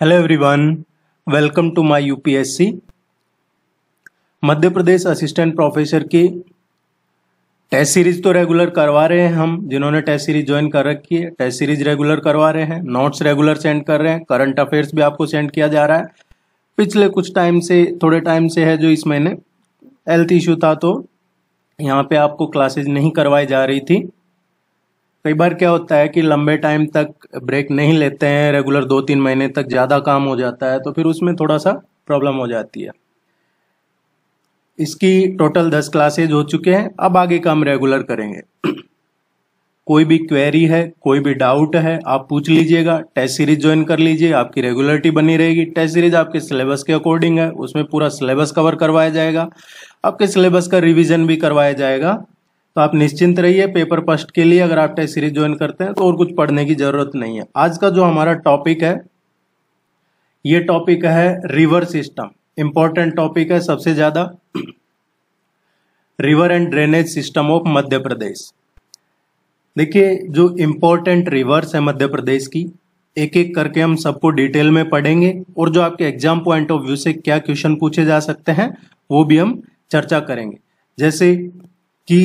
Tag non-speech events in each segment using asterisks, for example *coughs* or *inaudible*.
hello everyone welcome to my UPSC Madhya Pradesh assistant professor की test series तो regular करवा रहे हैं हम जिन्होंने टेस्ट सीरीज ज्वाइन कर रखी है टेस्ट सीरीज रेगुलर करवा रहे हैं नोट्स रेगुलर सेंड कर रहे हैं करंट अफेयर्स भी आपको सेंड किया जा रहा है पिछले कुछ टाइम से थोड़े टाइम से है जो इस महीने हेल्थ इशू था तो यहाँ पे आपको क्लासेज नहीं करवाई जा रही थी कई बार क्या होता है कि लंबे टाइम तक ब्रेक नहीं लेते हैं रेगुलर दो तीन महीने तक ज़्यादा काम हो जाता है तो फिर उसमें थोड़ा सा प्रॉब्लम हो जाती है इसकी टोटल दस क्लासेज हो चुके हैं अब आगे काम रेगुलर करेंगे कोई भी क्वेरी है कोई भी डाउट है आप पूछ लीजिएगा टेस्ट सीरीज ज्वाइन कर लीजिए आपकी रेगुलरिटी बनी रहेगी टेस्ट सीरीज आपके सिलेबस के अकॉर्डिंग है उसमें पूरा सिलेबस कवर करवाया जाएगा आपके सिलेबस का रिवीजन भी करवाया जाएगा तो आप निश्चिंत रहिए पेपर फर्स्ट के लिए अगर आप टेस्ट सीरीज ज्वाइन करते हैं तो और कुछ पढ़ने की जरूरत नहीं है आज का जो हमारा टॉपिक है ये टॉपिक है रिवर सिस्टम इंपॉर्टेंट टॉपिक है सबसे ज्यादा river and drainage system of Madhya Pradesh देखिए जो इम्पोर्टेंट रिवर्स है मध्य प्रदेश की एक एक करके हम सबको डिटेल में पढ़ेंगे और जो आपके एग्जाम पॉइंट ऑफ व्यू से क्या क्वेश्चन पूछे जा सकते हैं वो भी हम चर्चा करेंगे जैसे कि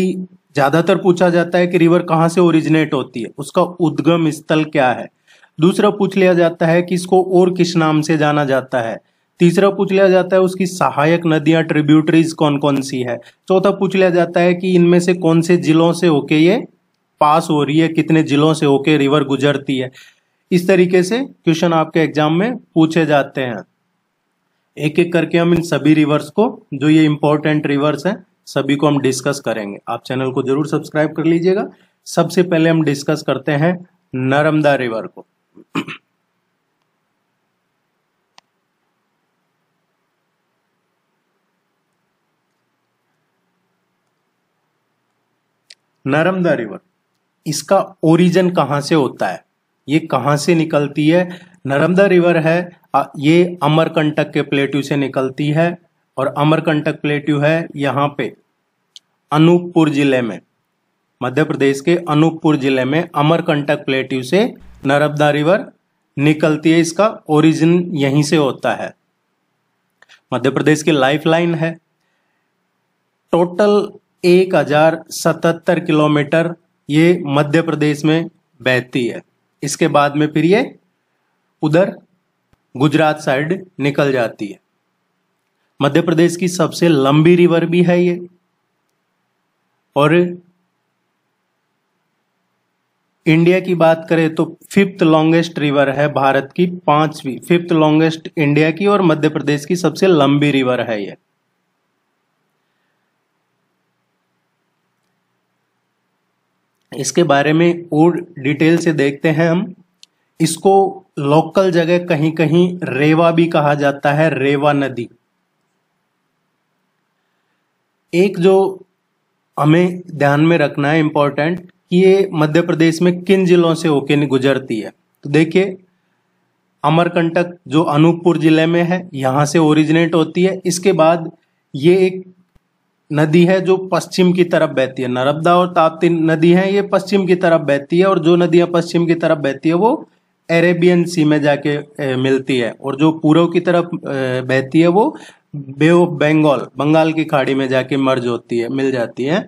ज्यादातर पूछा जाता है कि रिवर कहाँ से ओरिजिनेट होती है उसका उद्गम स्थल क्या है दूसरा पूछ लिया जाता है कि इसको और किस नाम से जाना जाता है तीसरा पूछ लिया जाता है उसकी सहायक नदियां ट्रिब्यूटरीज कौन कौन सी है चौथा पूछ लिया जाता है कि इनमें से कौन से जिलों से होके ये पास हो रही है कितने जिलों से होके रिवर गुजरती है इस तरीके से क्वेश्चन आपके एग्जाम में पूछे जाते हैं एक एक करके हम इन सभी रिवर्स को जो ये इंपॉर्टेंट रिवर्स हैं सभी को हम डिस्कस करेंगे आप चैनल को जरूर सब्सक्राइब कर लीजिएगा सबसे पहले हम डिस्कस करते हैं नर्मदा रिवर को नर्मदा रिवर इसका ओरिजिन कहां से होता है ये कहां से निकलती है नर्मदा रिवर है ये अमरकंटक के प्लेट्यू से निकलती है और अमरकंटक प्लेट्यू है यहाँ पे अनूपपुर जिले में मध्य प्रदेश के अनूपपुर जिले में अमरकंटक प्लेट्यू से नर्मदा रिवर निकलती है इसका ओरिजिन यहीं से होता है मध्य प्रदेश की लाइफलाइन है टोटल एक हजार सतहत्तर किलोमीटर ये मध्य प्रदेश में बहती है इसके बाद में फिर ये उधर गुजरात साइड निकल जाती है मध्य प्रदेश की सबसे लंबी रिवर भी है ये और इंडिया की बात करें तो फिफ्थ लॉन्गेस्ट रिवर है भारत की पांचवी फिफ्थ लॉन्गेस्ट इंडिया की और मध्य प्रदेश की सबसे लंबी रिवर है ये इसके बारे में और डिटेल से देखते हैं हम इसको लोकल जगह कहीं कहीं रेवा भी कहा जाता है रेवा नदी एक जो हमें ध्यान में रखना है इम्पोर्टेंट कि ये मध्य प्रदेश में किन जिलों से होके गुजरती है तो देखिए अमरकंटक जो अनूपपुर जिले में है यहाँ से ओरिजिनेट होती है इसके बाद ये एक नदी है जो पश्चिम की तरफ बहती है नर्मदा और ताप्ती नदी है ये पश्चिम की तरफ बहती है और जो नदियाँ पश्चिम की तरफ बहती है वो अरेबियन सी में जाके मिलती है और जो पूर्व की तरफ बहती है वो बे ऑफ बंगाल बंगाल की खाड़ी में जाके मर्ज होती है मिल जाती है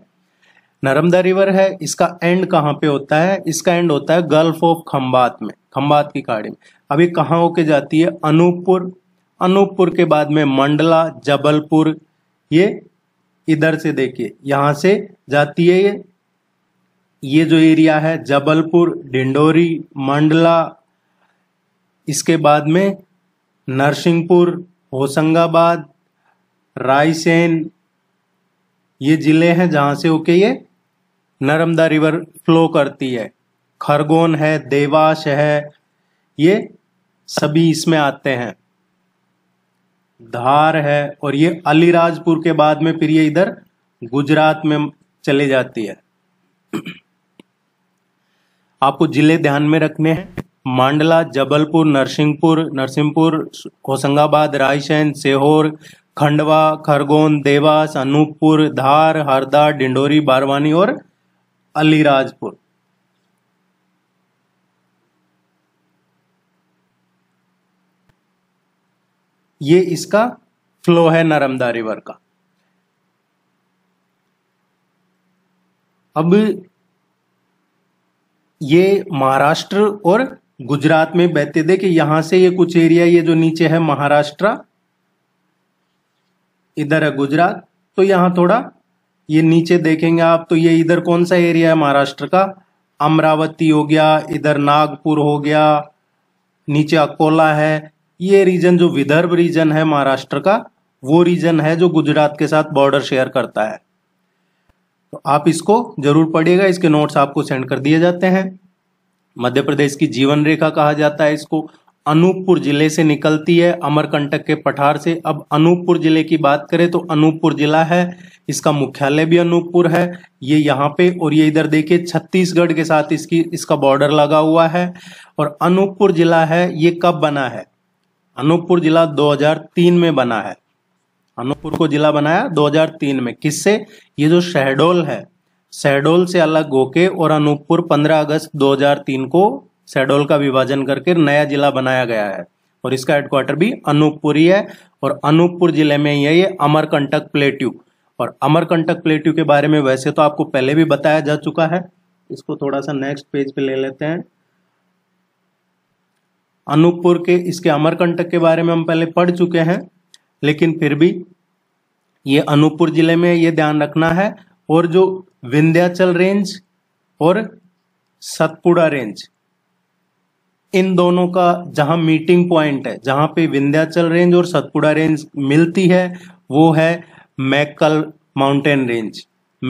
नर्मदा रिवर है इसका एंड कहाँ पे होता है इसका एंड होता है गल्फ ऑफ खम्बात में खम्बात की खाड़ी में अभी कहाँ होके जाती है अनूपपुर अनूपपुर के बाद में मंडला जबलपुर ये इधर से देखिए यहाँ से जाती है ये ये जो एरिया है जबलपुर डिंडोरी मंडला इसके बाद में नरसिंहपुर होशंगाबाद रायसेन ये जिले हैं जहां से होके ये नर्मदा रिवर फ्लो करती है खरगोन है देवास है ये सभी इसमें आते हैं धार है और ये अलीराजपुर के बाद में फिर ये इधर गुजरात में चले जाती है आपको जिले ध्यान में रखने हैं मांडला जबलपुर नरसिंहपुर नरसिंहपुर होशंगाबाद रायसेन सेहोर खंडवा खरगोन देवास अनूपपुर धार हरदा डिंडोरी बारवानी और अलीराजपुर ये इसका फ्लो है नर्मदा रिवर का अब ये महाराष्ट्र और गुजरात में बहते देखे यहां से ये कुछ एरिया ये जो नीचे है महाराष्ट्र इधर है गुजरात तो यहाँ थोड़ा ये नीचे देखेंगे आप तो ये इधर कौन सा एरिया है महाराष्ट्र का अमरावती हो गया इधर नागपुर हो गया नीचे अकोला है ये रीजन जो विदर्भ रीजन है महाराष्ट्र का वो रीजन है जो गुजरात के साथ बॉर्डर शेयर करता है तो आप इसको जरूर पढ़िएगा इसके नोट्स आपको सेंड कर दिए जाते हैं मध्य प्रदेश की जीवन रेखा कहा जाता है इसको अनूपपुर जिले से निकलती है अमरकंटक के पठार से अब अनूपपुर जिले की बात करें तो अनूपपुर जिला है इसका मुख्यालय भी अनूपपुर है ये यहाँ पे और ये इधर देखिए छत्तीसगढ़ के साथ इसकी इसका बॉर्डर लगा हुआ है और अनूपपुर जिला है ये कब बना है अनूपपुर जिला 2003 में बना है अनूपपुर को जिला बनाया 2003 में किससे ये जो शहडोल है शहडोल से अलग होके और अनूपपुर 15 अगस्त 2003 को शेडोल का विभाजन करके नया जिला बनाया गया है और इसका हेडक्वार्टर भी अनूपपुर ही है और अनूपपुर जिले में ही है ये अमरकंटक प्लेट्यू और अमरकंटक प्लेट्यू के बारे में वैसे तो आपको पहले भी बताया जा चुका है इसको थोड़ा सा नेक्स्ट पेज पे ले लेते हैं अनूपपुर के इसके अमरकंटक के बारे में हम पहले पढ़ चुके हैं लेकिन फिर भी ये अनूपपुर जिले में ये ध्यान रखना है और जो विंध्याचल रेंज और सतपुड़ा रेंज इन दोनों का जहां मीटिंग पॉइंट है जहां पे विंध्याचल रेंज और सतपुड़ा रेंज मिलती है वो है Maikal mountain range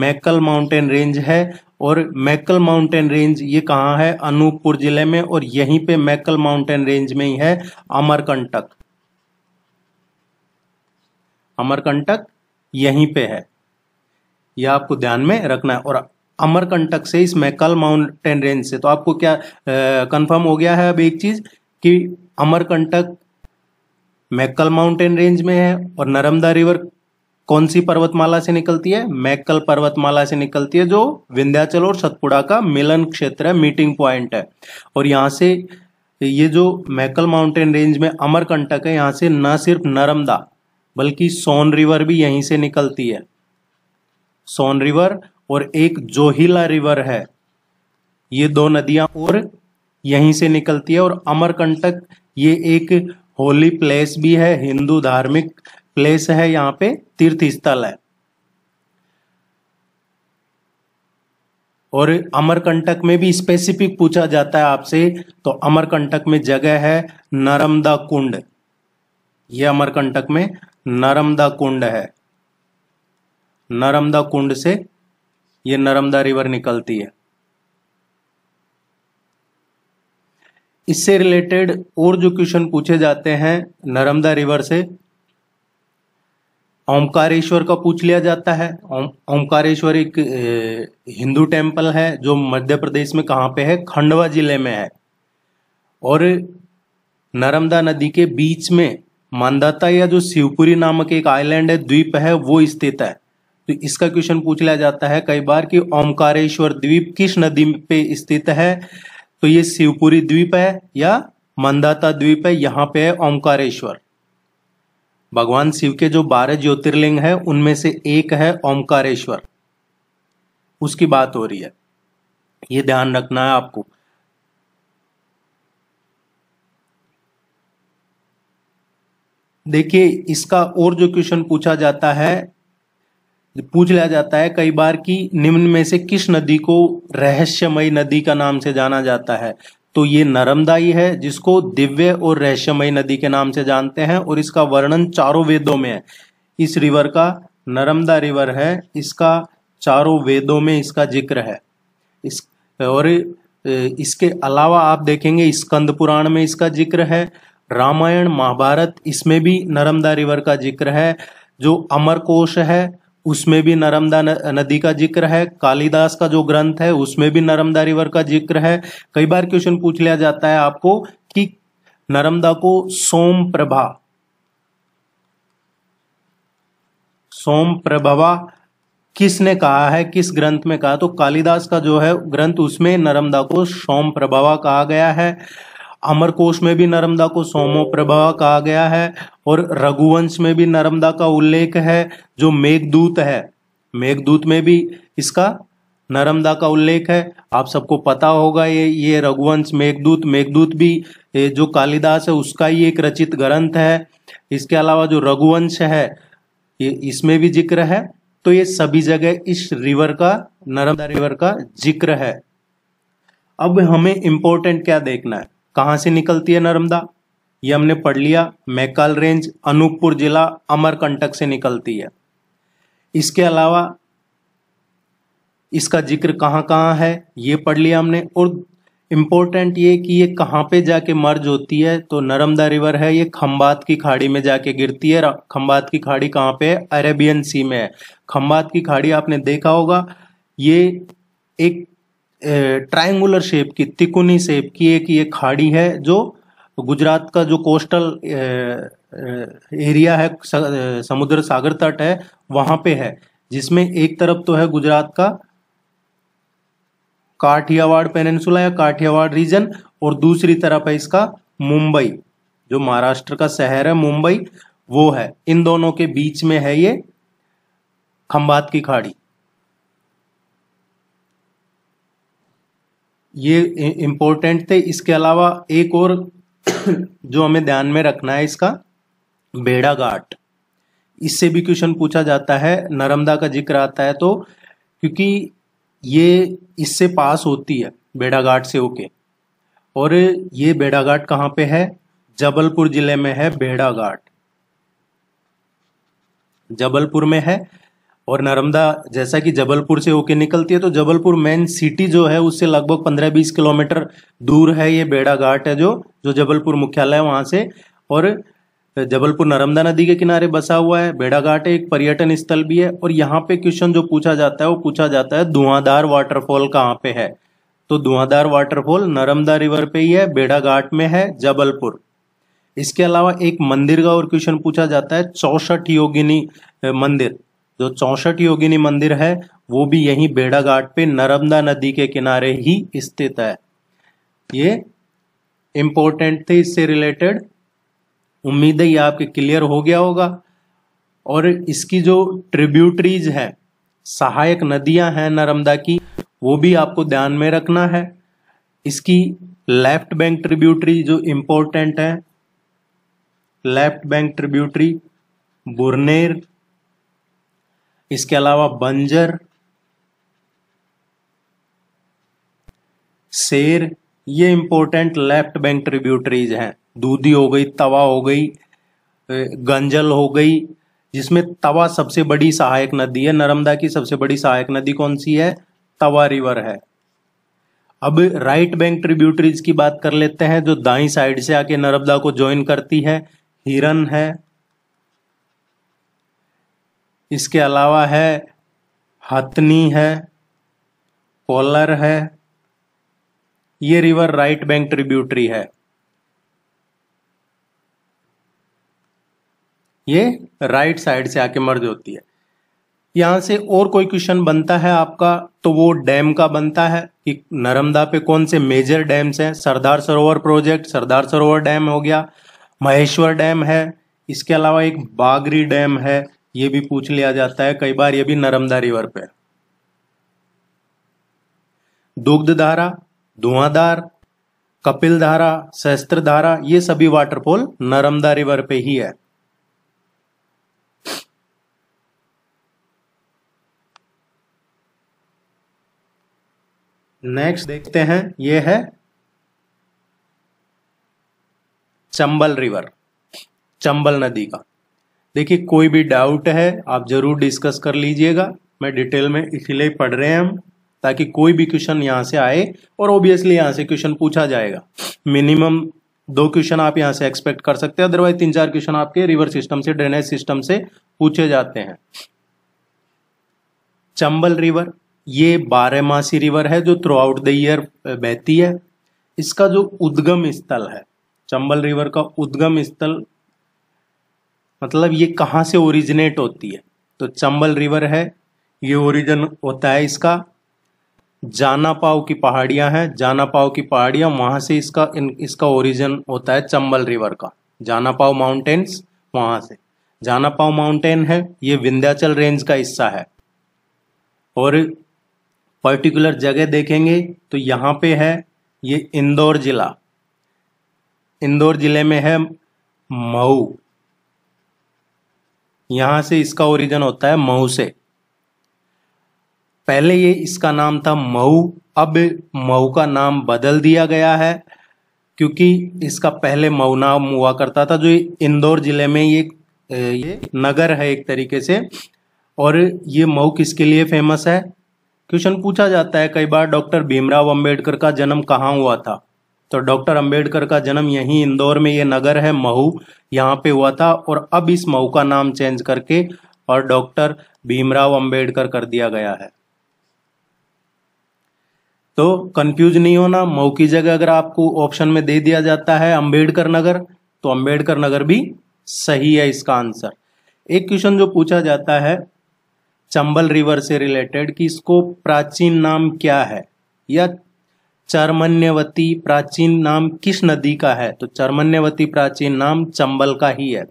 Maikal mountain range है और मैकल माउंटेन रेंज ये कहाँ है अनूपपुर जिले में और यहीं पे मैकल माउंटेन रेंज में ही है अमरकंटक अमरकंटक यहीं पे है यह आपको ध्यान में रखना है और अमरकंटक से इस मैकल माउंटेन रेंज से तो आपको क्या कंफर्म हो गया है अब एक चीज़ कि अमरकंटक मैकल माउंटेन रेंज में है और नर्मदा रिवर कौन सी पर्वतमाला से निकलती है मैकल पर्वतमाला से निकलती है जो विंध्याचल और सतपुड़ा का मिलन क्षेत्र है मीटिंग पॉइंट है और यहाँ से ये जो मैकल माउंटेन रेंज में अमरकंटक है यहाँ से न सिर्फ नर्मदा बल्कि सोन रिवर भी यहीं से निकलती है सोन रिवर और एक जोहिला रिवर है ये दो नदियां और यहीं से निकलती है और अमरकंटक ये एक होली प्लेस भी है हिंदू धार्मिक प्लेस है यहाँ पे तीर्थ स्थल है और अमरकंटक में भी स्पेसिफिक पूछा जाता है आपसे तो अमरकंटक में जगह है नरमदा कुंड ये अमरकंटक में नरमदा कुंड है नरमदा कुंड से ये नर्मदा रिवर निकलती है इससे रिलेटेड और जो क्वेश्चन पूछे जाते हैं नर्मदा रिवर से ओमकारेश्वर का पूछ लिया जाता है ओमकारेश्वर एक हिंदू टेम्पल है जो मध्य प्रदेश में कहाँ पे है खंडवा जिले में है और नर्मदा नदी के बीच में मानदाता या जो शिवपुरी नामक एक आइलैंड है द्वीप है वो स्थित है तो इसका क्वेश्चन पूछ लिया जाता है कई बार कि ओमकारेश्वर द्वीप किस नदी पे स्थित है तो ये शिवपुरी द्वीप है या मंदाता द्वीप है यहां पे है ओमकारेश्वर भगवान शिव के जो बारह ज्योतिर्लिंग है उनमें से एक है ओमकारेश्वर उसकी बात हो रही है ये ध्यान रखना है आपको देखिए इसका और जो क्वेश्चन पूछा जाता है पूछ लिया जाता है कई बार कि निम्न में से किस नदी को रहस्यमयी नदी का नाम से जाना जाता है तो ये नरमदाई है जिसको दिव्य और रहस्यमयी नदी के नाम से जानते हैं और इसका वर्णन चारों वेदों में है इस रिवर का नरमदा रिवर है इसका चारों वेदों में इसका जिक्र है इस और इसके अलावा आप देखेंगे स्कंद पुराण में इसका जिक्र है रामायण महाभारत इसमें भी नर्मदा रिवर का जिक्र है जो अमरकोश है उसमें भी नर्मदा नदी का जिक्र है कालिदास का जो ग्रंथ है उसमें भी नर्मदा रिवर का जिक्र है कई बार क्वेश्चन पूछ लिया जाता है आपको कि नर्मदा को सोम प्रभा सोम प्रभावा किसने कहा है किस ग्रंथ में कहा तो कालिदास का जो है ग्रंथ उसमें नर्मदा को सोम प्रभावा कहा गया है अमरकोश में भी नर्मदा को सोमो प्रभा कहा गया है और रघुवंश में भी नर्मदा का उल्लेख है जो मेघदूत है मेघदूत में भी इसका नर्मदा का उल्लेख है आप सबको पता होगा ये ये रघुवंश मेघदूत मेघदूत भी ये जो कालिदास है उसका ही एक रचित ग्रंथ है इसके अलावा जो रघुवंश है ये इसमें भी जिक्र है तो ये सभी जगह इस रिवर का नर्मदा रिवर का जिक्र है अब हमें इम्पोर्टेंट क्या देखना है कहाँ से निकलती है नर्मदा ये हमने पढ़ लिया मैकाल रेंज अनूपपुर जिला अमरकंटक से निकलती है इसके अलावा इसका जिक्र कहाँ कहाँ है ये पढ़ लिया हमने और इम्पोर्टेंट ये कि ये कहाँ पे जाके मर्ज होती है तो नर्मदा रिवर है ये खम्बात की खाड़ी में जाके गिरती है खम्बात की खाड़ी कहाँ पे है अरेबियन सी में है खम्बात की खाड़ी आपने देखा होगा ये एक ट्रायंगुलर शेप की तिकुनी शेप की एक ये खाड़ी है जो गुजरात का जो कोस्टल एरिया है समुद्र सागर तट है वहां पे है जिसमें एक तरफ तो है गुजरात का काठियावाड़ पेनेंसुला या काठियावाड़ रीजन और दूसरी तरफ है इसका मुंबई जो महाराष्ट्र का शहर है मुंबई वो है इन दोनों के बीच में है ये खंबात की खाड़ी ये इम्पोर्टेंट थे इसके अलावा एक और *clears throat* जो हमें ध्यान में रखना है इसका भेड़ा घाट इससे भी क्वेश्चन पूछा जाता है नर्मदा का जिक्र आता है तो क्योंकि ये इससे पास होती है बेड़ाघाट से होके और ये बेड़ाघाट कहाँ पे है जबलपुर जिले में है बेड़ाघाट जबलपुर में है और नर्मदा जैसा कि जबलपुर से होके निकलती है तो जबलपुर मेन सिटी जो है उससे लगभग 15-20 किलोमीटर दूर है ये बेड़ा घाट है जो जो जबलपुर मुख्यालय है वहाँ से और जबलपुर नर्मदा नदी के किनारे बसा हुआ है बेड़ा घाट एक पर्यटन स्थल भी है और यहाँ पे क्वेश्चन जो पूछा जाता है वो पूछा जाता है धुआंधार वाटरफॉल कहाँ पे है तो धुआंधार वाटरफॉल नर्मदा रिवर पे ही है बेड़ा घाट में है जबलपुर इसके अलावा एक मंदिर का और क्वेश्चन पूछा जाता है चौसठ योगिनी मंदिर जो चौसठ योगिनी मंदिर है वो भी बेड़ा भेड़ाघाट पे नर्मदा नदी के किनारे ही स्थित है ये इम्पोर्टेंट थे इससे रिलेटेड उम्मीद है ये आपके क्लियर हो गया होगा और इसकी जो ट्रिब्यूटरीज है सहायक नदियां हैं नर्मदा की वो भी आपको ध्यान में रखना है इसकी लेफ्ट बैंक ट्रिब्यूटरी जो इम्पोर्टेंट है लेफ्ट बैंक ट्रिब्यूटरी बुरनेर इसके अलावा बंजर शेर ये इंपॉर्टेंट लेफ्ट बैंक ट्रिब्यूटरीज हैं दूधी हो गई तवा हो गई गंजल हो गई जिसमें तवा सबसे बड़ी सहायक नदी है नर्मदा की सबसे बड़ी सहायक नदी कौन सी है तवा रिवर है अब राइट बैंक ट्रिब्यूटरीज की बात कर लेते हैं जो दाई साइड से आके नर्मदा को ज्वाइन करती है हिरन है इसके अलावा है हथनी है कोलर है ये रिवर राइट बैंक ट्रिब्यूटरी है ये राइट साइड से आके मर्ज होती है यहां से और कोई क्वेश्चन बनता है आपका तो वो डैम का बनता है कि नर्मदा पे कौन से मेजर डैम्स हैं सरदार सरोवर प्रोजेक्ट सरदार सरोवर डैम हो गया महेश्वर डैम है इसके अलावा एक बागरी डैम है ये भी पूछ लिया जाता है कई बार ये भी नर्मदा रिवर पे दुग्ध धारा धुआंधार कपिल धारा सहस्त्र धारा ये सभी वाटरफॉल नर्मदा रिवर पे ही है नेक्स्ट देखते हैं ये है चंबल रिवर चंबल नदी का देखिए कोई भी डाउट है आप ज़रूर डिस्कस कर लीजिएगा मैं डिटेल में इसीलिए पढ़ रहे हैं हम ताकि कोई भी क्वेश्चन यहाँ से आए और ऑब्वियसली यहाँ से क्वेश्चन पूछा जाएगा मिनिमम दो क्वेश्चन आप यहाँ से एक्सपेक्ट कर सकते हैं अदरवाइज तीन चार क्वेश्चन आपके रिवर सिस्टम से ड्रेनेज सिस्टम से पूछे जाते हैं चंबल रिवर ये बारहमासी रिवर है जो थ्रू आउट द ईयर बहती है इसका जो उद्गम स्थल है चंबल रिवर का उद्गम स्थल मतलब ये कहाँ से ओरिजिनेट होती है तो चंबल रिवर है ये ओरिजिन होता है इसका जाना की पहाड़ियाँ हैं जाना की पहाड़ियाँ वहाँ से इसका इन, इसका ओरिजिन होता है चंबल रिवर का जाना पाव माउंटेन्स वहाँ से जाना पाव माउंटेन है ये विंध्याचल रेंज का हिस्सा है और पर्टिकुलर जगह देखेंगे तो यहाँ पे है ये इंदौर ज़िला इंदौर ज़िले में है मऊ यहां से इसका ओरिजिन होता है महू से पहले ये इसका नाम था महू अब महू का नाम बदल दिया गया है क्योंकि इसका पहले मऊ नाम हुआ करता था जो इंदौर जिले में ये ये नगर है एक तरीके से और ये मऊ किसके लिए फेमस है क्वेश्चन पूछा जाता है कई बार डॉक्टर भीमराव अंबेडकर का जन्म कहाँ हुआ था तो डॉक्टर अंबेडकर का जन्म यहीं इंदौर में ये नगर है महू यहाँ पे हुआ था और अब इस महू का नाम चेंज करके और डॉक्टर भीमराव अंबेडकर कर दिया गया है तो कंफ्यूज नहीं होना मऊ की जगह अगर आपको ऑप्शन में दे दिया जाता है अंबेडकर नगर तो अंबेडकर नगर भी सही है इसका आंसर एक क्वेश्चन जो पूछा जाता है चंबल रिवर से रिलेटेड कि इसको प्राचीन नाम क्या है या चरमन्यवती प्राचीन नाम किस नदी का है तो चरमन्यवती प्राचीन नाम चंबल का ही है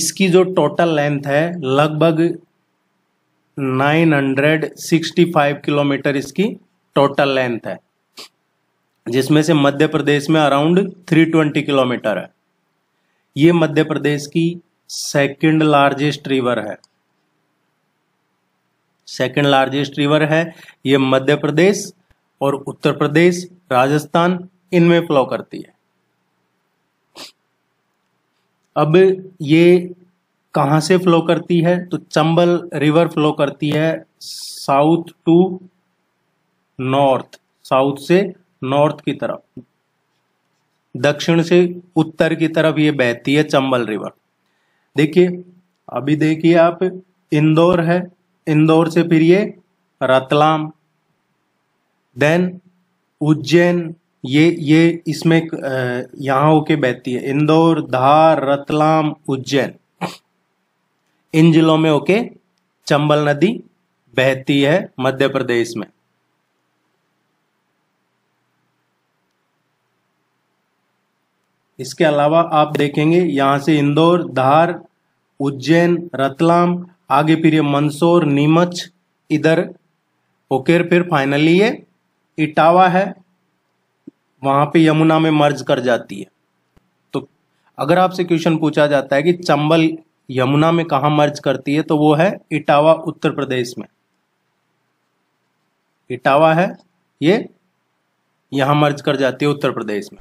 इसकी जो टोटल लेंथ है लगभग 965 किलोमीटर इसकी टोटल लेंथ है जिसमें से मध्य प्रदेश में अराउंड 320 किलोमीटर है ये मध्य प्रदेश की सेकंड लार्जेस्ट रिवर है सेकेंड लार्जेस्ट रिवर है ये मध्य प्रदेश और उत्तर प्रदेश राजस्थान इनमें फ्लो करती है अब ये कहाँ से फ्लो करती है तो चंबल रिवर फ्लो करती है साउथ टू नॉर्थ साउथ से नॉर्थ की तरफ दक्षिण से उत्तर की तरफ ये बहती है चंबल रिवर देखिए अभी देखिए आप इंदौर है इंदौर से फिर ये रतलाम देन उज्जैन ये ये इसमें यहाँ होके बहती है इंदौर धार रतलाम उज्जैन इन जिलों में होके चंबल नदी बहती है मध्य प्रदेश में इसके अलावा आप देखेंगे यहां से इंदौर धार उज्जैन रतलाम आगे फिर ये मंदसौर नीमच इधर ओकेर फिर फाइनली ये इटावा है वहां पे यमुना में मर्ज कर जाती है तो अगर आपसे क्वेश्चन पूछा जाता है कि चंबल यमुना में कहा मर्ज करती है तो वो है इटावा उत्तर प्रदेश में इटावा है ये यहां मर्ज कर जाती है उत्तर प्रदेश में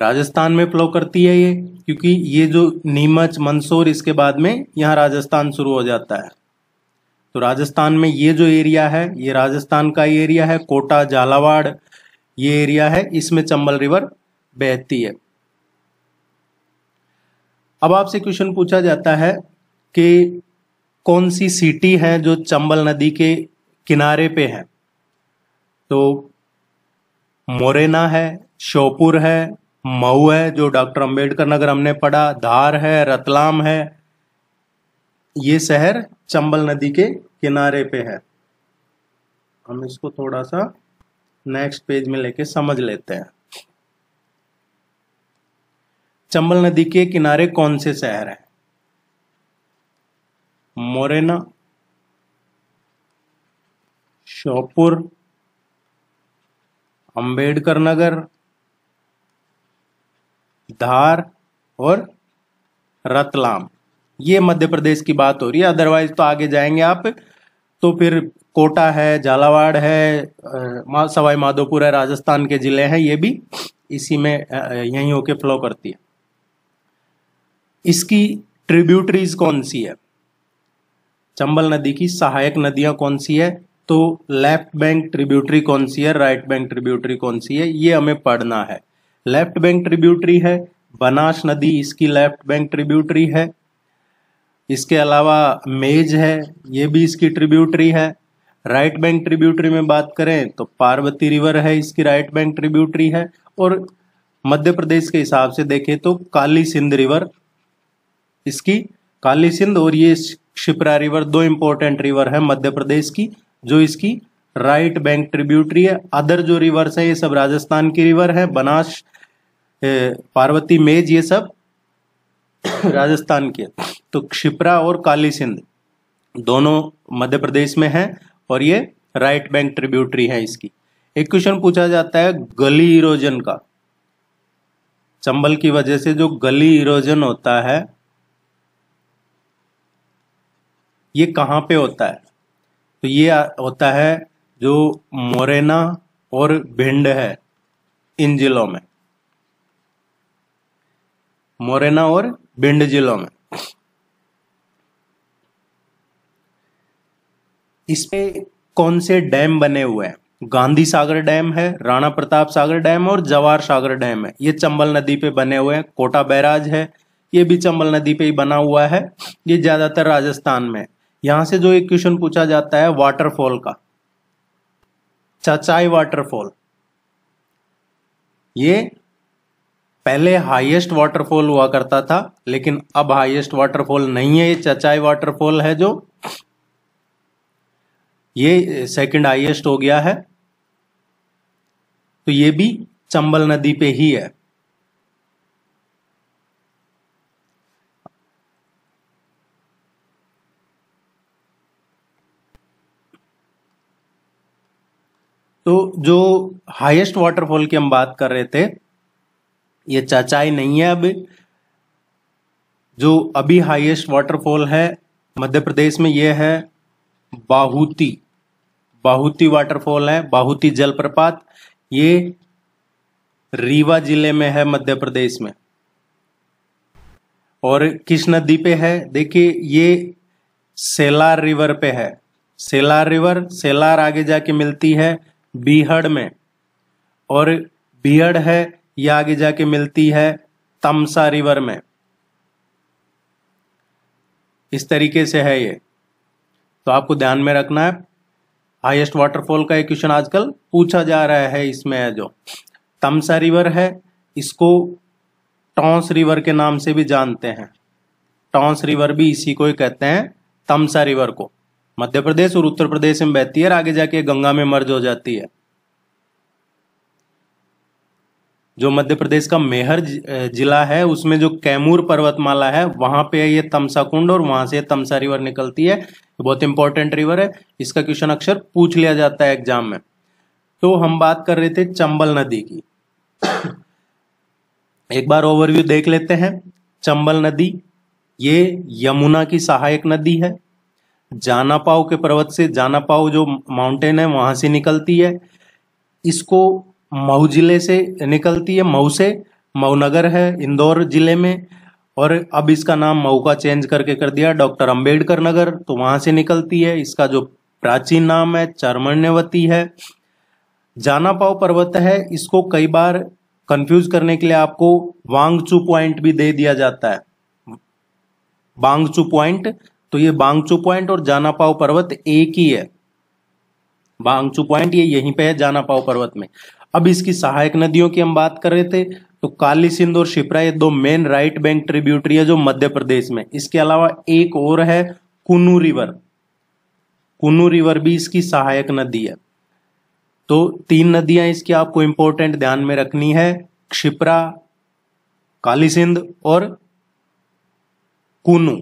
राजस्थान में फ्लो करती है ये क्योंकि ये जो नीमच मंदसौर इसके बाद में यहाँ राजस्थान शुरू हो जाता है तो राजस्थान में ये जो एरिया है ये राजस्थान का एरिया है कोटा झालावाड़ ये एरिया है इसमें चंबल रिवर बहती है अब आपसे क्वेश्चन पूछा जाता है कि कौन सी सिटी है जो चंबल नदी के किनारे पे है तो मोरेना है श्योपुर है मऊ है जो डॉक्टर अंबेडकर नगर हमने पढ़ा धार है रतलाम है ये शहर चंबल नदी के किनारे पे है हम इसको थोड़ा सा नेक्स्ट पेज में लेके समझ लेते हैं चंबल नदी के किनारे कौन से शहर है मोरेना श्योपुर अंबेडकर नगर धार और रतलाम ये मध्य प्रदेश की बात हो रही है अदरवाइज तो आगे जाएंगे आप तो फिर कोटा है झालावाड़ है सवाई माधोपुर है राजस्थान के जिले हैं ये भी इसी में यहीं होके फ्लो करती है इसकी ट्रिब्यूटरीज कौन सी है चंबल नदी की सहायक नदियां कौन सी है तो लेफ्ट बैंक ट्रिब्यूटरी कौन सी है राइट बैंक ट्रिब्यूटरी कौन सी है ये हमें पढ़ना है लेफ्ट बैंक ट्रिब्यूटरी है बनास नदी इसकी लेफ्ट बैंक ट्रिब्यूटरी है इसके अलावा मेज है ये भी इसकी ट्रिब्यूटरी है राइट बैंक ट्रिब्यूटरी में बात करें तो पार्वती रिवर है इसकी राइट बैंक ट्रिब्यूटरी है और मध्य प्रदेश के हिसाब से देखें तो काली सिंध रिवर इसकी काली सिंध और ये शिप्रा रिवर दो इंपॉर्टेंट रिवर है मध्य प्रदेश की जो इसकी राइट बैंक ट्रिब्यूटरी है अदर जो रिवर्स है ये सब राजस्थान की रिवर है बनास पार्वती मेज ये सब राजस्थान के तो क्षिप्रा और काली सिंध दोनों मध्य प्रदेश में हैं और ये राइट बैंक ट्रिब्यूटरी है इसकी एक क्वेश्चन पूछा जाता है गली इरोजन का चंबल की वजह से जो गली इरोजन होता है ये कहाँ पे होता है तो ये होता है जो मोरेना और भिंड है इन जिलों में मोरेना और भिंड जिलों में इसमें कौन से डैम बने हुए हैं गांधी सागर डैम है राणा प्रताप सागर डैम और जवाहर सागर डैम है ये चंबल नदी पे बने हुए हैं कोटा बैराज है ये भी चंबल नदी पे ही बना हुआ है ये ज्यादातर राजस्थान में यहां से जो एक क्वेश्चन पूछा जाता है वाटरफॉल का चचाई वाटरफॉल ये पहले हाईएस्ट वाटरफॉल हुआ करता था लेकिन अब हाईएस्ट वाटरफॉल नहीं है ये चचाई वाटरफॉल है जो ये सेकंड हाईएस्ट हो गया है तो ये भी चंबल नदी पे ही है तो जो हाईएस्ट वाटरफॉल की हम बात कर रहे थे ये चाचाई नहीं है अब जो अभी हाईएस्ट वाटरफॉल है मध्य प्रदेश में ये है बाहूती बाहुती वाटरफॉल है बाहुती जलप्रपात ये रीवा जिले में है मध्य प्रदेश में और किस नदी पे है देखिए ये सेलार रिवर पे है सेलार रिवर सेलार आगे जाके मिलती है बीहड़ में और बीहड़ है ये आगे जाके मिलती है तमसा रिवर में इस तरीके से है ये तो आपको ध्यान में रखना है हाईएस्ट वाटरफॉल का एक क्वेश्चन आजकल पूछा जा रहा है इसमें है जो तमसा रिवर है इसको टॉन्स रिवर के नाम से भी जानते हैं टॉन्स रिवर भी इसी को ही कहते हैं तमसा रिवर को मध्य प्रदेश और उत्तर प्रदेश में बहती है और आगे जाके गंगा में मर्ज हो जाती है जो मध्य प्रदेश का मेहर जिला है उसमें जो कैमूर पर्वतमाला है वहां पे ये तमसा कुंड और वहां से तमसा रिवर निकलती है बहुत इंपॉर्टेंट रिवर है इसका क्वेश्चन अक्सर पूछ लिया जाता है एग्जाम में तो हम बात कर रहे थे चंबल नदी की एक बार ओवरव्यू देख लेते हैं चंबल नदी ये यमुना की सहायक नदी है जानापाव के पर्वत से जानापाव जो माउंटेन है वहां से निकलती है इसको मऊ जिले से निकलती है मऊ से मऊ नगर है इंदौर जिले में और अब इसका नाम मऊ का चेंज करके कर दिया डॉक्टर अंबेडकर नगर तो वहाँ से निकलती है इसका जो प्राचीन नाम है चरमण्यवती है जाना पाओ पर्वत है इसको कई बार कंफ्यूज करने के लिए आपको वांगचू पॉइंट भी दे दिया जाता है बांगचू पॉइंट तो ये बांगचू पॉइंट और जाना पाओ पर्वत एक ही है बांगचू पॉइंट ये यहीं पे है जाना पाओ पर्वत में अब इसकी सहायक नदियों की हम बात कर रहे थे तो काली सिंध और शिप्रा ये दो मेन राइट बैंक ट्रिब्यूटरी है जो मध्य प्रदेश में इसके अलावा एक और है कुनू रिवर कुनू रिवर भी इसकी सहायक नदी है तो तीन नदियां इसकी आपको इंपॉर्टेंट ध्यान में रखनी है क्षिप्रा काली सिंध और कुनू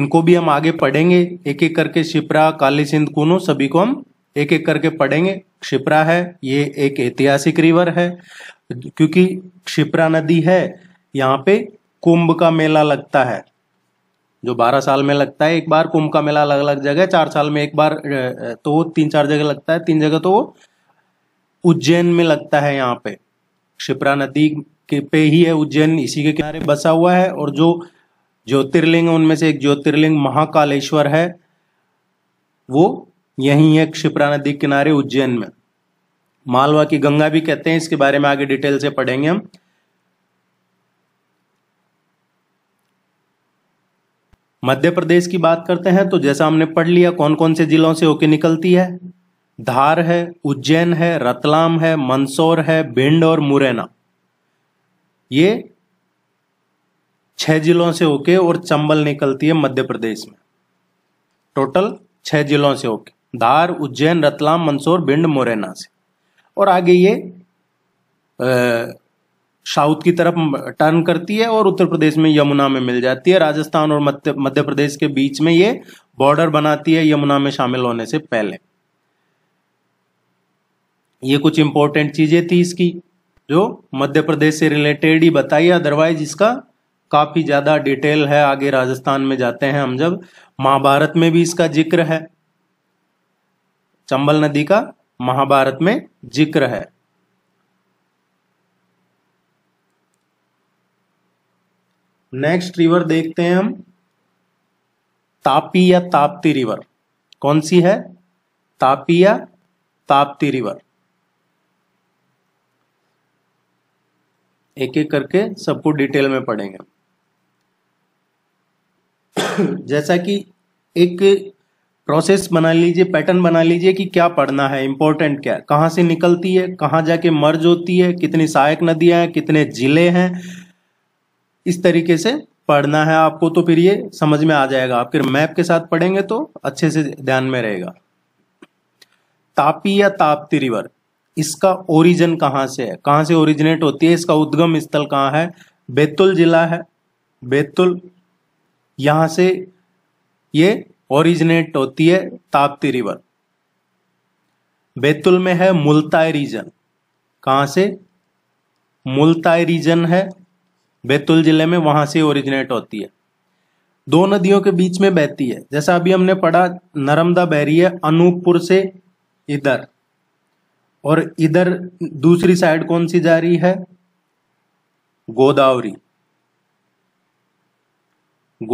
इनको भी हम आगे पढ़ेंगे एक एक करके शिप्रा काली सिंध कुनू सभी को हम एक एक करके पढ़ेंगे क्षिप्रा है ये एक ऐतिहासिक रिवर है क्योंकि क्षिप्रा नदी है यहाँ पे कुंभ का मेला लगता है जो बारह साल में लगता है एक बार कुंभ का मेला अलग अलग जगह चार साल में एक बार तो तीन चार जगह लगता है तीन जगह तो वो उज्जैन में लगता है यहाँ पे क्षिप्रा नदी के पे ही है उज्जैन इसी के किनारे बसा हुआ है और जो ज्योतिर्लिंग उनमें से एक ज्योतिर्लिंग महाकालेश्वर है वो यही है क्षिप्रा नदी किनारे उज्जैन में मालवा की गंगा भी कहते हैं इसके बारे में आगे डिटेल से पढ़ेंगे हम मध्य प्रदेश की बात करते हैं तो जैसा हमने पढ़ लिया कौन कौन से जिलों से होके निकलती है धार है उज्जैन है रतलाम है मंदसौर है भिंड और मुरैना ये छह जिलों से होके और चंबल निकलती है मध्य प्रदेश में टोटल छह जिलों से होके धार उज्जैन रतलाम मंदसौर भिंड मुरैना से और आगे ये साउथ की तरफ टर्न करती है और उत्तर प्रदेश में यमुना में मिल जाती है राजस्थान और मध्य मध्य प्रदेश के बीच में ये बॉर्डर बनाती है यमुना में शामिल होने से पहले ये कुछ इंपॉर्टेंट चीजें थी इसकी जो मध्य प्रदेश से रिलेटेड ही बताई अदरवाइज इसका काफी ज्यादा डिटेल है आगे राजस्थान में जाते हैं हम जब महाभारत में भी इसका जिक्र है चंबल नदी का महाभारत में जिक्र है नेक्स्ट रिवर देखते हैं हम तापी या ताप्ती रिवर कौन सी है तापी या ताप्ती रिवर एक एक करके सबको डिटेल में पढ़ेंगे *coughs* जैसा कि एक प्रोसेस बना लीजिए पैटर्न बना लीजिए कि क्या पढ़ना है इंपॉर्टेंट क्या है कहाँ से निकलती है कहाँ जाके मर्ज होती है कितनी सहायक नदियां हैं कितने जिले हैं इस तरीके से पढ़ना है आपको तो फिर ये समझ में आ जाएगा आप फिर मैप के साथ पढ़ेंगे तो अच्छे से ध्यान में रहेगा तापी या ताप्ती रिवर इसका ओरिजिन कहाँ से है कहाँ से ओरिजिनेट होती है इसका उद्गम स्थल कहाँ है बैतुल जिला है बैतुल यहाँ से ये ओरिजिनेट होती है ताप्ती रिवर बैतुल में है मुल्ताई रीजन कहां से मुल्ताई रीजन है बैतूल जिले में वहां से ओरिजिनेट होती है दो नदियों के बीच में बहती है जैसा अभी हमने पढ़ा नर्मदा बह रही है अनूपपुर से इधर और इधर दूसरी साइड कौन सी जा रही है गोदावरी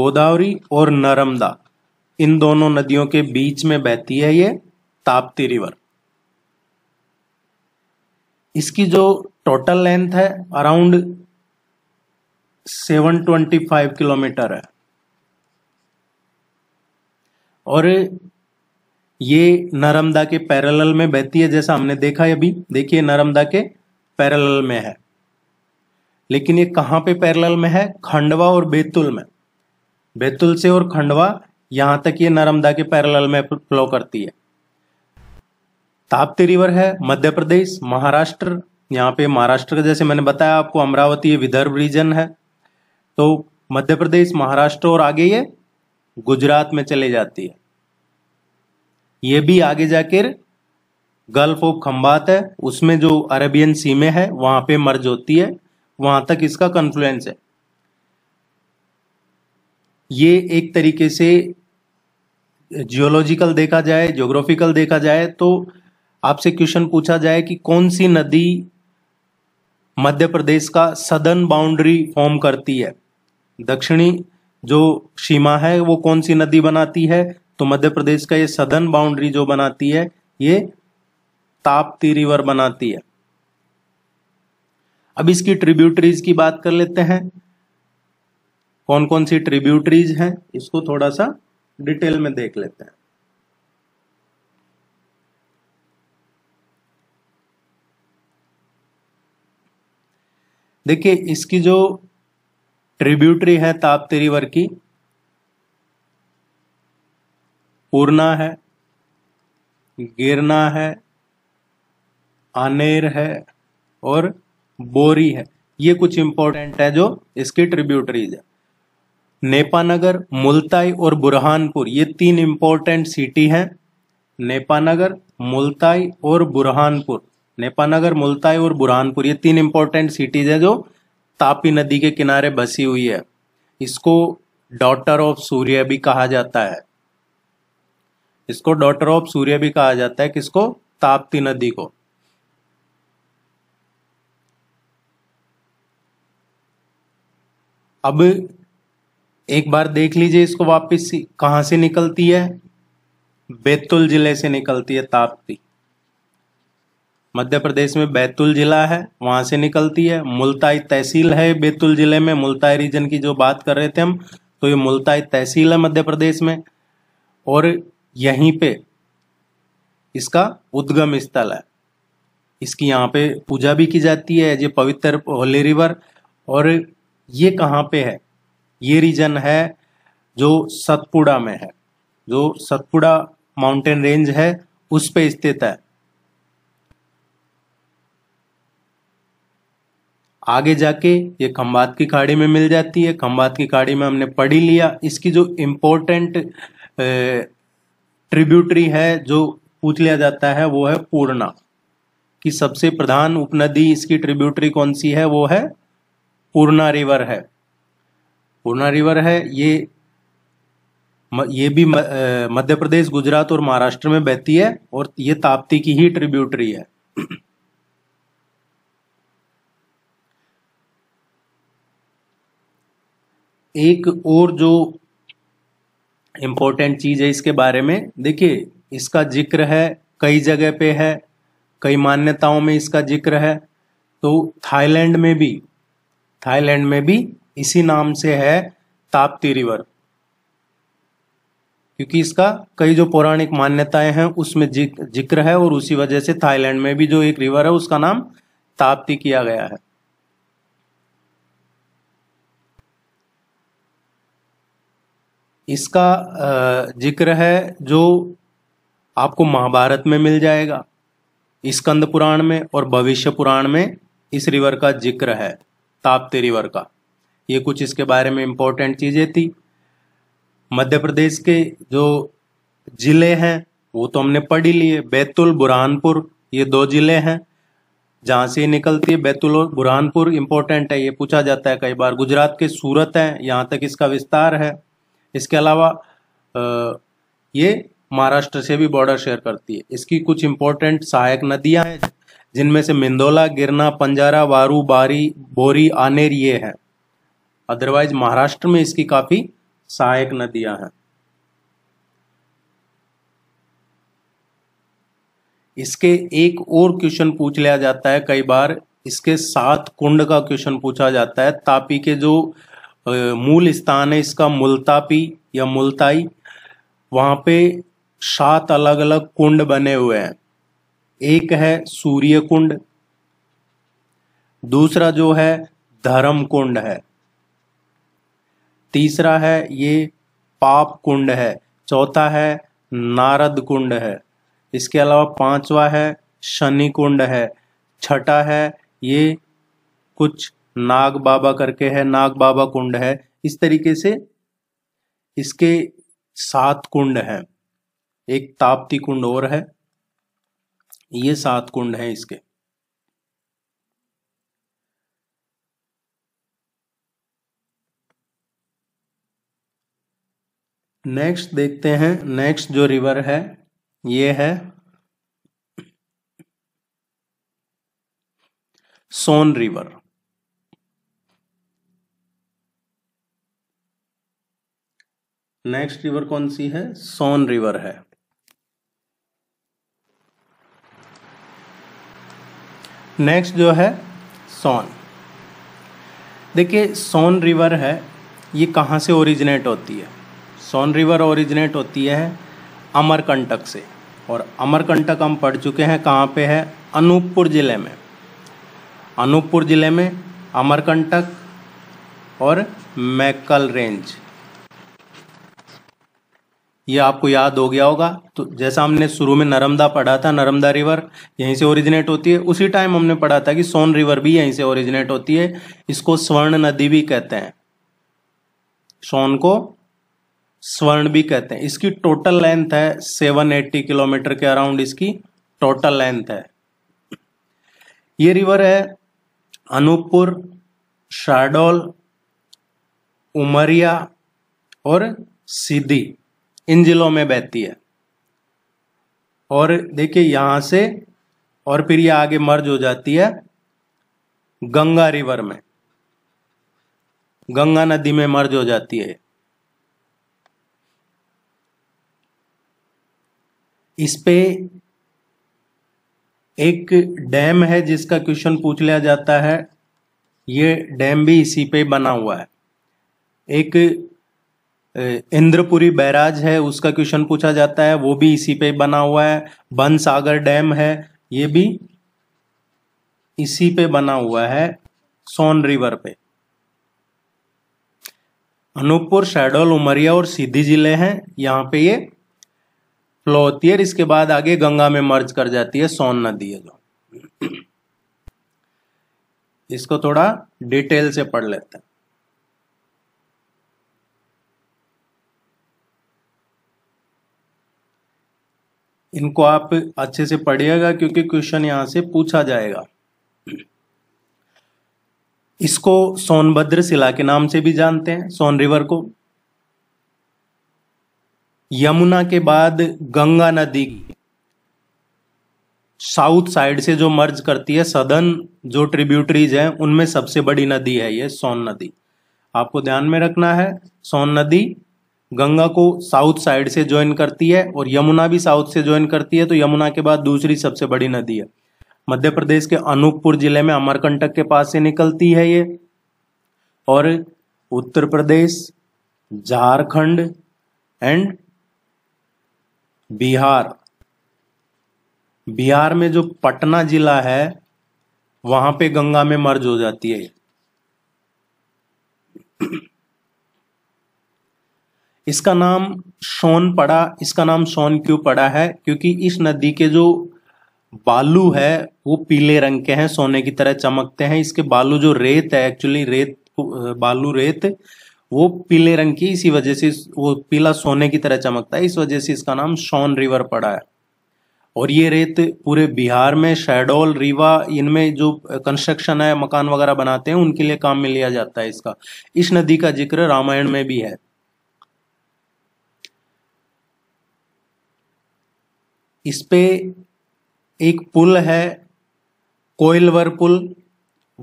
गोदावरी और नर्मदा इन दोनों नदियों के बीच में बहती है ये ताप्ती रिवर इसकी जो टोटल लेंथ है अराउंड 725 किलोमीटर है और ये नर्मदा के पैरेलल में बहती है जैसा हमने देखा है अभी देखिए नर्मदा के पैरेलल में है लेकिन ये कहाँ पे पैरेलल में है खंडवा और बैतुल में बैतुल से और खंडवा यहां तक ये नर्मदा के पैरेलल में फ्लो करती है ताप्ती रिवर है मध्य प्रदेश महाराष्ट्र यहाँ पे महाराष्ट्र का जैसे मैंने बताया आपको अमरावती विदर्भ रीजन है तो मध्य प्रदेश महाराष्ट्र और आगे ये गुजरात में चले जाती है ये भी आगे जाकर गल्फ ऑफ खम्बात है उसमें जो अरेबियन सीमे है वहां पे मर्ज होती है वहां तक इसका कन्फ्लुएंस है ये एक तरीके से जियोलॉजिकल देखा जाए ज्योग्राफिकल देखा जाए तो आपसे क्वेश्चन पूछा जाए कि कौन सी नदी मध्य प्रदेश का सदर्न बाउंड्री फॉर्म करती है दक्षिणी जो सीमा है वो कौन सी नदी बनाती है तो मध्य प्रदेश का ये सदन बाउंड्री जो बनाती है ये ताप्ती रिवर बनाती है अब इसकी ट्रिब्यूटरीज की बात कर लेते हैं कौन कौन सी ट्रिब्यूटरीज हैं इसको थोड़ा सा डिटेल में देख लेते हैं देखिए इसकी जो ट्रिब्यूटरी है रिवर की पूर्णा है गिरना है आनेर है और बोरी है ये कुछ इंपॉर्टेंट है जो इसकी ट्रिब्यूटरीज है नेपानगर मुल्ताई और बुरहानपुर ये तीन इंपॉर्टेंट सिटी हैं नेपानगर मुल्ताई और बुरहानपुर नेपानगर मुल्ताई और बुरहानपुर ये तीन इंपॉर्टेंट सिटीज़ हैं जो तापी नदी के किनारे बसी हुई है इसको डॉटर ऑफ सूर्य भी कहा जाता है इसको डॉटर ऑफ सूर्य भी कहा जाता है किसको ताप्ती नदी को अब एक बार देख लीजिए इसको वापस कहाँ से निकलती है बैतूल जिले से निकलती है ताप्ती मध्य प्रदेश में बैतूल जिला है वहां से निकलती है मुल्ताई तहसील है बैतूल जिले में मुल्ताई रीजन की जो बात कर रहे थे हम तो ये मुल्ताई तहसील है मध्य प्रदेश में और यहीं पे इसका उद्गम स्थल है इसकी यहाँ पे पूजा भी की जाती है ये पवित्र होली रिवर और ये कहाँ पे है ये रीजन है जो सतपुड़ा में है जो सतपुड़ा माउंटेन रेंज है उस पे स्थित है आगे जाके ये खम्बात की खाड़ी में मिल जाती है खम्बात की खाड़ी में हमने पढ़ी लिया इसकी जो इम्पोर्टेंट ट्रिब्यूटरी है जो पूछ लिया जाता है वो है पूर्णा कि सबसे प्रधान उपनदी इसकी ट्रिब्यूटरी कौन सी है वो है पूर्णा रिवर है पूर्णा रिवर है ये ये भी मध्य प्रदेश गुजरात और महाराष्ट्र में बहती है और ये ताप्ती की ही ट्रिब्यूटरी है एक और जो इम्पोर्टेंट चीज़ है इसके बारे में देखिए इसका जिक्र है कई जगह पे है कई मान्यताओं में इसका जिक्र है तो थाईलैंड में भी थाईलैंड में भी इसी नाम से है ताप्ती रिवर क्योंकि इसका कई जो पौराणिक मान्यताएं हैं उसमें जिक्र है और उसी वजह से थाईलैंड में भी जो एक रिवर है उसका नाम ताप्ती किया गया है इसका जिक्र है जो आपको महाभारत में मिल जाएगा स्कंद पुराण में और भविष्य पुराण में इस रिवर का जिक्र है ताप्ती रिवर का ये कुछ इसके बारे में इम्पोर्टेंट चीज़ें थी मध्य प्रदेश के जो ज़िले हैं वो तो हमने पढ़ ही लिए बैतुल बुरहानपुर ये दो ज़िले हैं जहाँ से निकलती है बैतुल और बुरहानपुर इम्पोर्टेंट है ये पूछा जाता है कई बार गुजरात के सूरत है यहाँ तक इसका विस्तार है इसके अलावा ये महाराष्ट्र से भी बॉर्डर शेयर करती है इसकी कुछ इम्पोर्टेंट सहायक नदियाँ हैं जिनमें से मिंदोला गिरना पंजारा वारू बारी बोरी आनेर ये हैं अदरवाइज महाराष्ट्र में इसकी काफ़ी सहायक नदियां हैं इसके एक और क्वेश्चन पूछ लिया जाता है कई बार इसके सात कुंड का क्वेश्चन पूछा जाता है तापी के जो मूल स्थान है इसका मुलतापी या मुलताई वहां पे सात अलग अलग कुंड बने हुए हैं एक है सूर्य कुंड दूसरा जो है धर्म कुंड है तीसरा है ये पाप कुंड है चौथा है नारद कुंड है इसके अलावा पांचवा है शनि कुंड है छठा है ये कुछ नाग बाबा करके है नाग बाबा कुंड है इस तरीके से इसके सात कुंड हैं एक ताप्ती कुंड और है ये सात कुंड हैं इसके नेक्स्ट देखते हैं नेक्स्ट जो रिवर है ये है सोन रिवर नेक्स्ट रिवर कौन सी है सोन रिवर है नेक्स्ट जो है सोन देखिए सोन रिवर है ये कहाँ से ओरिजिनेट होती है सोन रिवर ओरिजिनेट होती है अमरकंटक से और अमरकंटक हम पढ़ चुके हैं कहाँ पे है अनूपपुर ज़िले में अनूपपुर ज़िले में अमरकंटक और मैकल रेंज ये आपको याद हो गया होगा तो जैसा हमने शुरू में नर्मदा पढ़ा था नर्मदा रिवर यहीं से ओरिजिनेट होती है उसी टाइम हमने पढ़ा था कि सोन रिवर भी यहीं से ओरिजिनेट होती है इसको स्वर्ण नदी भी कहते हैं सोन को स्वर्ण भी कहते हैं इसकी टोटल लेंथ है 780 किलोमीटर के अराउंड इसकी टोटल लेंथ है ये रिवर है अनूपपुर शाहडोल उमरिया और सीधी इन जिलों में बहती है और देखिए यहां से और फिर ये आगे मर्ज हो जाती है गंगा रिवर में गंगा नदी में मर्ज हो जाती है इस पे एक डैम है जिसका क्वेश्चन पूछ लिया जाता है ये डैम भी इसी पे बना हुआ है एक इंद्रपुरी बैराज है उसका क्वेश्चन पूछा जाता है वो भी इसी पे बना हुआ है बन सागर डैम है ये भी इसी पे बना हुआ है सोन रिवर पे अनूपपुर शहडोल उमरिया और सीधी जिले हैं यहाँ पे ये फ्लो होती है इसके बाद आगे गंगा में मर्ज कर जाती है सोन नदी है जो इसको थोड़ा डिटेल से पढ़ लेते हैं इनको आप अच्छे से पढ़िएगा क्योंकि क्वेश्चन यहां से पूछा जाएगा इसको सोनभद्र शिला के नाम से भी जानते हैं सोन रिवर को यमुना के बाद गंगा नदी साउथ साइड से जो मर्ज करती है सदन जो ट्रिब्यूटरीज हैं उनमें सबसे बड़ी नदी है ये सोन नदी आपको ध्यान में रखना है सोन नदी गंगा को साउथ साइड से ज्वाइन करती है और यमुना भी साउथ से ज्वाइन करती है तो यमुना के बाद दूसरी सबसे बड़ी नदी है मध्य प्रदेश के अनूपपुर जिले में अमरकंटक के पास से निकलती है ये और उत्तर प्रदेश झारखंड एंड बिहार बिहार में जो पटना जिला है वहां पे गंगा में मर्ज हो जाती है इसका नाम सोन पड़ा इसका नाम सोन क्यों पड़ा है क्योंकि इस नदी के जो बालू है वो पीले रंग के हैं सोने की तरह चमकते हैं इसके बालू जो रेत है एक्चुअली रेत बालू रेत वो पीले रंग की इसी वजह से वो पीला सोने की तरह चमकता है इस वजह से इसका नाम शॉन रिवर पड़ा है और ये रेत पूरे बिहार में शहडोल रीवा इनमें जो कंस्ट्रक्शन है मकान वगैरह बनाते हैं उनके लिए काम में लिया जाता है इसका इस नदी का जिक्र रामायण में भी है इस पे एक पुल है कोयलवर पुल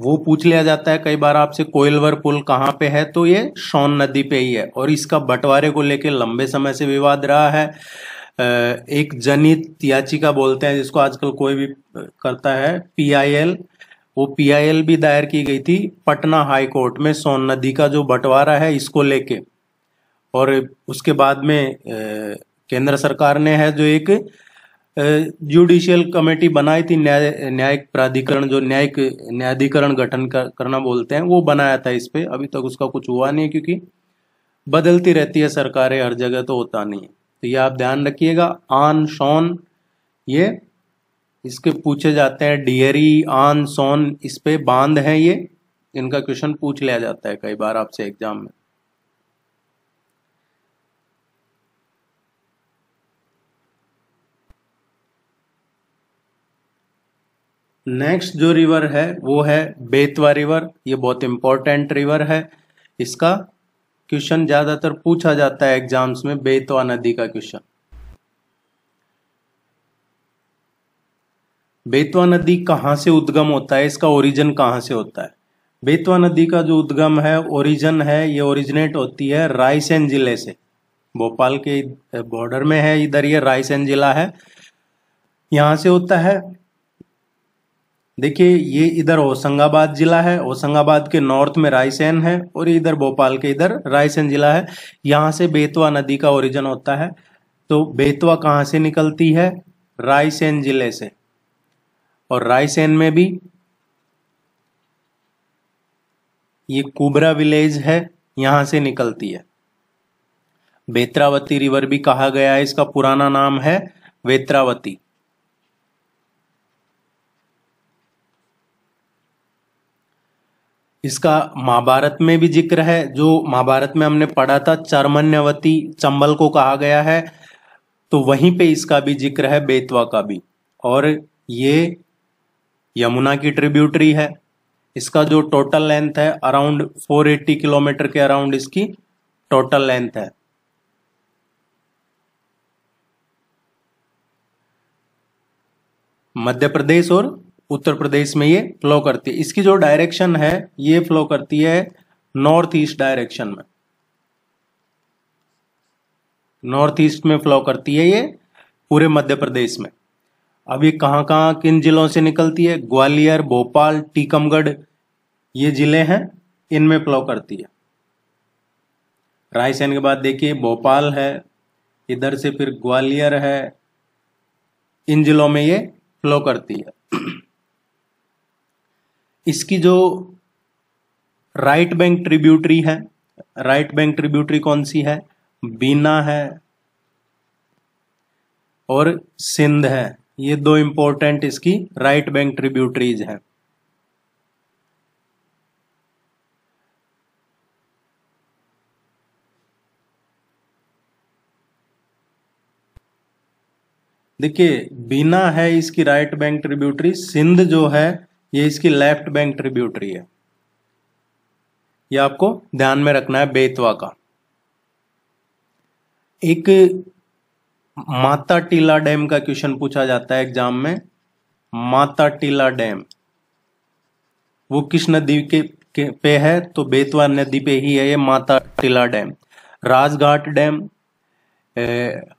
वो पूछ लिया जाता है कई बार आपसे कोयलवर पुल कहाँ पे है तो ये शौन नदी पे ही है और इसका बंटवारे को लेके लंबे समय से विवाद रहा है एक जनित याचिका बोलते हैं जिसको आजकल कोई भी करता है पीआईएल वो पीआईएल भी दायर की गई थी पटना हाई कोर्ट में सोन नदी का जो बंटवारा है इसको लेके और उसके बाद में केंद्र सरकार ने है जो एक जुडिशियल कमेटी बनाई थी न्याय न्यायिक प्राधिकरण जो न्यायिक न्यायाधिकरण गठन कर, करना बोलते हैं वो बनाया था इस पर अभी तक उसका कुछ हुआ नहीं क्योंकि बदलती रहती है सरकारें हर जगह तो होता नहीं है तो ये आप ध्यान रखिएगा आन शॉन ये इसके पूछे जाते हैं डियरी आन सोन इस पे बांध है ये इनका क्वेश्चन पूछ लिया जाता है कई बार आपसे एग्जाम में नेक्स्ट जो रिवर है वो है बेतवा रिवर ये बहुत इंपॉर्टेंट रिवर है इसका क्वेश्चन ज़्यादातर पूछा जाता है एग्जाम्स में बेतवा नदी का क्वेश्चन बेतवा नदी कहाँ से उद्गम होता है इसका ओरिजिन कहाँ से होता है बेतवा नदी का जो उद्गम है ओरिजिन है ये ओरिजिनेट होती है रायसेन जिले से भोपाल के बॉर्डर में है इधर ये रायसेन जिला है यहाँ से होता है देखिए ये इधर होशंगाबाद जिला है होशंगाबाद के नॉर्थ में रायसेन है और इधर भोपाल के इधर रायसेन जिला है यहाँ से बेतवा नदी का ओरिजिन होता है तो बेतवा कहाँ से निकलती है रायसेन जिले से और रायसेन में भी ये कुबरा विलेज है यहाँ से निकलती है बेत्रावती रिवर भी कहा गया है इसका पुराना नाम है वेत्रावती इसका महाभारत में भी जिक्र है जो महाभारत में हमने पढ़ा था चरमन्यवती चंबल को कहा गया है तो वहीं पे इसका भी जिक्र है बेतवा का भी और ये यमुना की ट्रिब्यूटरी है इसका जो टोटल लेंथ है अराउंड 480 किलोमीटर के अराउंड इसकी टोटल लेंथ है मध्य प्रदेश और उत्तर प्रदेश में ये फ्लो करती है इसकी जो डायरेक्शन है ये फ्लो करती है नॉर्थ ईस्ट डायरेक्शन में नॉर्थ ईस्ट में फ्लो करती है ये पूरे मध्य प्रदेश में अब ये कहाँ कहाँ किन जिलों से निकलती है ग्वालियर भोपाल टीकमगढ़ ये जिले हैं इनमें फ्लो करती है रायसेन के बाद देखिए भोपाल है इधर से फिर ग्वालियर है इन जिलों में ये फ्लो करती है इसकी जो राइट बैंक ट्रिब्यूटरी है राइट बैंक ट्रिब्यूटरी कौन सी है बीना है और सिंध है ये दो इंपॉर्टेंट इसकी राइट बैंक ट्रिब्यूटरीज हैं देखिए बीना है इसकी राइट बैंक ट्रिब्यूटरी सिंध जो है ये इसकी लेफ्ट बैंक ट्रिब्यूटरी है ये आपको ध्यान में रखना है बेतवा का एक माता टीला डैम का क्वेश्चन पूछा जाता है एग्जाम में माता टीला डैम वो किस नदी के, के पे है तो बेतवा नदी पे ही है ये Mata Tila dam Rajghat dam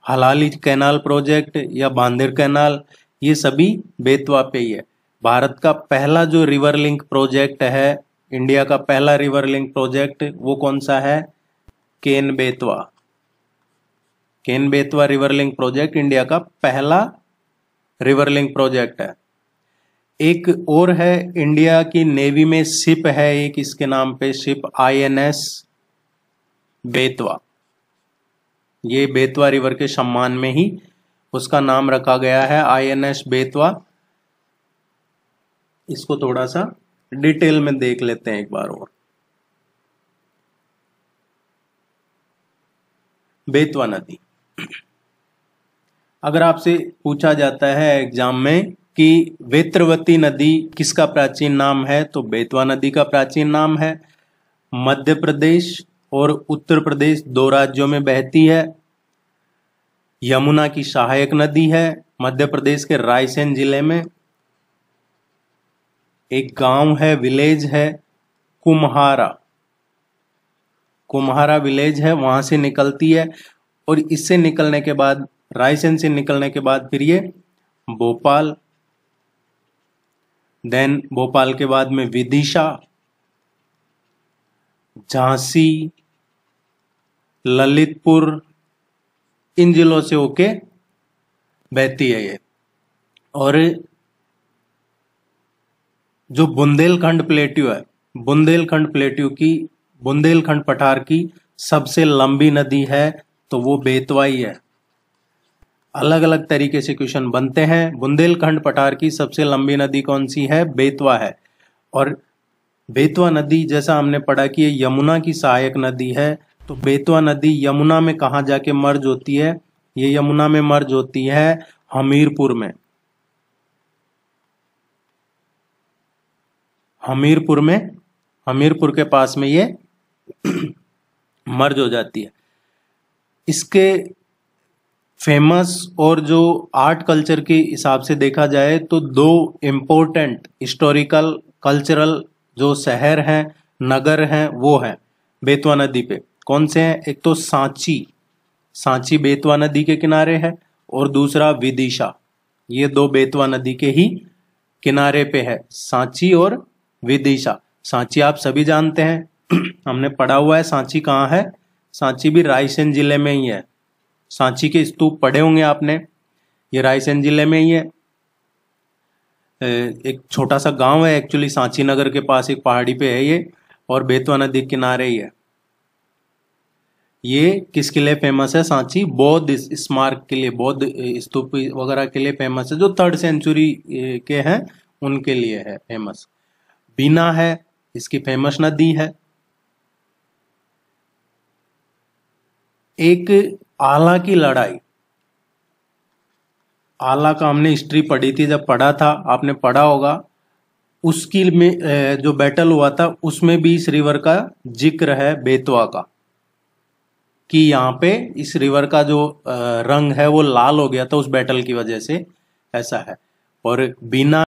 Halali canal project या बांदेर कैनाल ये सभी बेतवा पे ही है भारत का पहला जो रिवर लिंक प्रोजेक्ट है इंडिया का पहला रिवर लिंक प्रोजेक्ट वो कौन सा है Ken Betwa Ken Betwa river link project India का पहला रिवर लिंक प्रोजेक्ट है एक और है इंडिया की नेवी में शिप है एक इसके नाम पे शिप आईएनएस बेतवा ये बेतवा रिवर के सम्मान में ही उसका नाम रखा गया है आईएनएस बेतवा इसको थोड़ा सा डिटेल में देख लेते हैं एक बार और बेतवा नदी अगर आपसे पूछा जाता है एग्जाम में कि वेत्रवती नदी किसका प्राचीन नाम है तो बेतवा नदी का प्राचीन नाम है मध्य प्रदेश और उत्तर प्रदेश दो राज्यों में बहती है यमुना की सहायक नदी है मध्य प्रदेश के रायसेन जिले में एक गांव है विलेज है कुम्हारा कुम्हारा विलेज है वहां से निकलती है और इससे निकलने के बाद रायसेन से निकलने के बाद फिर ये भोपाल देन भोपाल के बाद में विदिशा झांसी ललितपुर इन जिलों से होके बहती है ये और जो बुंदेलखंड प्लेट्यू है बुंदेलखंड प्लेट्यू की बुंदेलखंड पठार की सबसे लंबी नदी है तो वो बेतवाई है अलग अलग तरीके से क्वेश्चन बनते हैं बुंदेलखंड पठार की सबसे लंबी नदी कौन सी है बेतवा है और बेतवा नदी जैसा हमने पढ़ा कि ये यमुना की सहायक नदी है तो बेतवा नदी यमुना में कहाँ जाके मर्ज होती है ये यमुना में मर्ज होती है हमीरपुर में हमीरपुर में हमीरपुर के पास में ये *clears throat* मर्ज हो जाती है इसके फेमस और जो आर्ट कल्चर के हिसाब से देखा जाए तो दो इम्पोर्टेंट हिस्टोरिकल कल्चरल जो शहर हैं नगर हैं वो हैं बेतवा नदी पे कौन से हैं एक तो सांची सांची बेतवा नदी के किनारे है और दूसरा विदिशा ये दो बेतवा नदी के ही किनारे पे है सांची और विदिशा सांची आप सभी जानते हैं *clears throat* हमने पढ़ा हुआ है सांची कहाँ है सांची भी रायसेन जिले में ही है सांची के स्तूप पढ़े होंगे आपने ये रायसेन जिले में ही है एक छोटा सा गांव है एक्चुअली सांची नगर के पास एक पहाड़ी पे है ये और बेतवा नदी किनारे ही है ये किसके लिए फेमस है सांची बौद्ध स्मारक के लिए बौद्ध स्तूप वगैरह के लिए फेमस है जो थर्ड सेंचुरी के हैं उनके लिए है फेमस बीना है इसकी फेमस नदी है एक आला की लड़ाई आला का हमने हिस्ट्री पढ़ी थी जब पढ़ा था आपने पढ़ा होगा उसकी में जो बैटल हुआ था उसमें भी इस रिवर का जिक्र है बेतवा का कि यहाँ पे इस रिवर का जो रंग है वो लाल हो गया था उस बैटल की वजह से ऐसा है और बिना